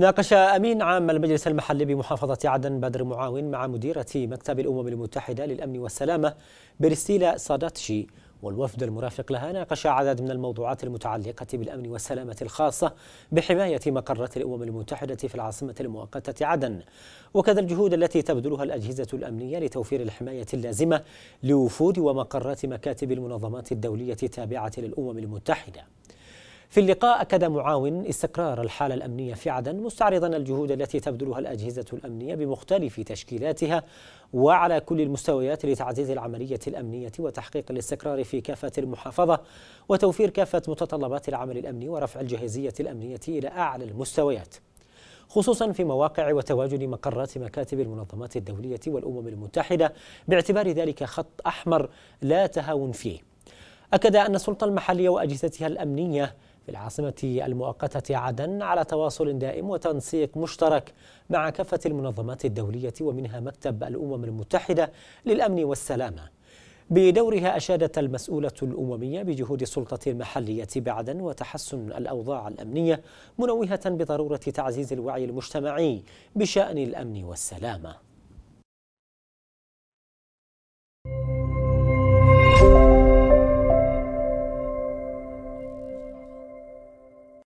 ناقش أمين عام المجلس المحلي بمحافظة عدن بدر معاون مع مديرة مكتب الأمم المتحدة للأمن والسلامة برستيلا صاداتشي والوفد المرافق لها ناقش عدد من الموضوعات المتعلقة بالأمن والسلامة الخاصة بحماية مقرات الأمم المتحدة في العاصمة المؤقتة عدن وكذا الجهود التي تبذلها الأجهزة الأمنية لتوفير الحماية اللازمة لوفود ومقرات مكاتب المنظمات الدولية التابعة للأمم المتحدة في اللقاء أكد معاون استقرار الحالة الأمنية في عدن مستعرضا الجهود التي تبذلها الأجهزة الأمنية بمختلف تشكيلاتها وعلى كل المستويات لتعزيز العملية الأمنية وتحقيق الاستقرار في كافة المحافظة وتوفير كافة متطلبات العمل الأمني ورفع الجاهزية الأمنية إلى أعلى المستويات خصوصا في مواقع وتواجد مقرات مكاتب المنظمات الدولية والأمم المتحدة باعتبار ذلك خط أحمر لا تهاون فيه أكد أن السلطة المحلية وأجهزتها الأمنية العاصمة المؤقتة عدن على تواصل دائم وتنسيق مشترك مع كافة المنظمات الدولية ومنها مكتب الأمم المتحدة للأمن والسلامة بدورها أشادت المسؤولة الأممية بجهود السلطة المحلية بعدن وتحسن الأوضاع الأمنية منوهة بضرورة تعزيز الوعي المجتمعي بشأن الأمن والسلامة